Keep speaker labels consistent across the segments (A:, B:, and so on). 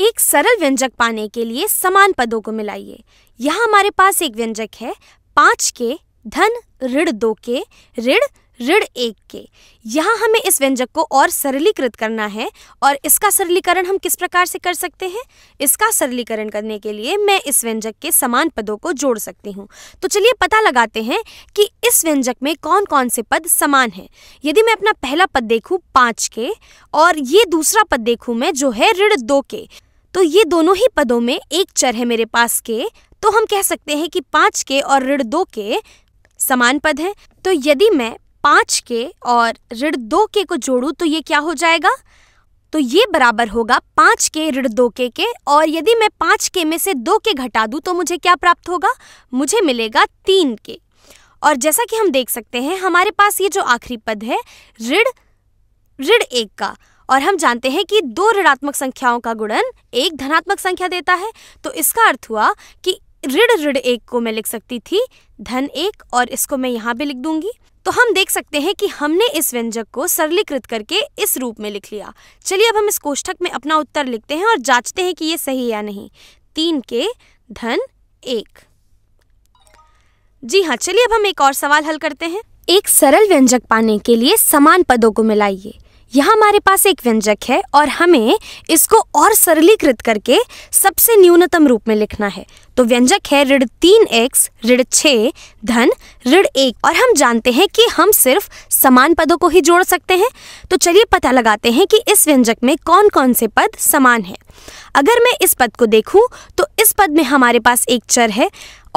A: एक सरल व्यंजक पाने के लिए समान पदों को मिलाइए यहाँ हमारे पास एक व्यंजक है पाँच के धन ऋण दो के ऋण ऋण एक के यहाँ हमें इस व्यंजक को और सरलीकृत करना है और इसका सरलीकरण हम किस प्रकार से कर सकते हैं इसका सरलीकरण करने के लिए मैं इस व्यंजक के समान पदों को जोड़ सकती हूँ तो चलिए पता लगाते हैं कि इस व्यंजक में कौन कौन से पद समान हैं यदि मैं अपना पहला पद देखूँ पाँच के और ये दूसरा पद देखूँ मैं जो है ऋण दो के तो ये दोनों ही पदों में एक चर है मेरे पास के तो हम कह सकते हैं कि पाँच के और ऋण दो के समान पद हैं तो यदि मैं पाँच के और ऋण दो के को जोड़ूँ तो ये क्या हो जाएगा तो ये बराबर होगा पाँच के ऋण दो के के और यदि मैं पाँच के में से दो के घटा दूँ तो मुझे क्या प्राप्त होगा मुझे मिलेगा तीन के और जैसा कि हम देख सकते हैं हमारे पास ये जो आखिरी पद है ऋण ऋण एक का और हम जानते हैं कि दो ऋणात्मक संख्याओं का गुणन एक धनात्मक संख्या देता है तो इसका अर्थ हुआ कि ऋण ऋण एक को मैं लिख सकती थी धन एक और इसको मैं यहाँ भी लिख दूंगी तो हम देख सकते हैं कि हमने इस व्यंजक को सरलीकृत करके इस रूप में लिख लिया चलिए अब हम इस कोष्ठक में अपना उत्तर लिखते हैं और जांचते हैं कि ये सही या नहीं तीन के धन एक जी हाँ चलिए अब हम एक और सवाल हल करते हैं एक सरल व्यंजक पाने के लिए समान पदों को मिलाइए यहाँ हमारे पास एक व्यंजक है और हमें इसको और सरलीकृत करके सबसे न्यूनतम रूप में लिखना है तो व्यंजक है ऋण तीन एक्स ऋण छ धन ऋण एक और हम जानते हैं कि हम सिर्फ समान पदों को ही जोड़ सकते हैं तो चलिए पता लगाते हैं कि इस व्यंजक में कौन कौन से पद समान हैं अगर मैं इस पद को देखूं तो इस पद में हमारे पास एक चर है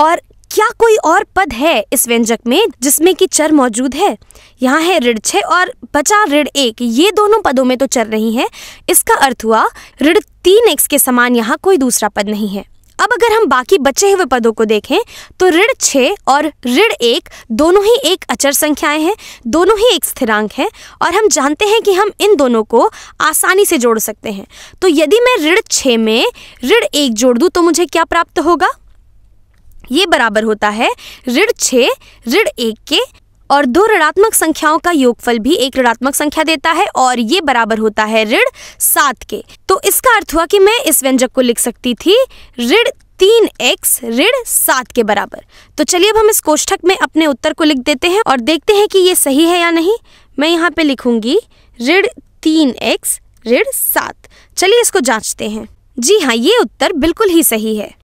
A: और क्या कोई और पद है इस व्यंजक में जिसमें कि चर मौजूद है यहाँ है ऋण छः और बचा ऋण एक ये दोनों पदों में तो चर नहीं है इसका अर्थ हुआ ऋण तीन एक्स के समान यहाँ कोई दूसरा पद नहीं है अब अगर हम बाकी बचे हुए पदों को देखें तो ऋण छ और ऋण एक दोनों ही एक अचर संख्याएं हैं दोनों ही एक स्थिरांक हैं और हम जानते हैं कि हम इन दोनों को आसानी से जोड़ सकते हैं तो यदि मैं ऋण छः में ऋण एक जोड़ दूँ तो मुझे क्या प्राप्त होगा ये बराबर होता है ऋण छः ऋण एक के और दो ऋणात्मक संख्याओं का योगफल भी एक ऋणात्मक संख्या देता है और ये बराबर होता है ऋण सात के तो इसका अर्थ हुआ कि मैं इस व्यंजक को लिख सकती थी ऋण तीन एक्स ऋण सात के बराबर तो चलिए अब हम इस कोष्ठक में अपने उत्तर को लिख देते हैं और देखते हैं कि ये सही है या नहीं मैं यहाँ पे लिखूंगी ऋण तीन एक्स ऋण सात चलिए इसको जांचते हैं जी हाँ ये उत्तर बिल्कुल ही सही है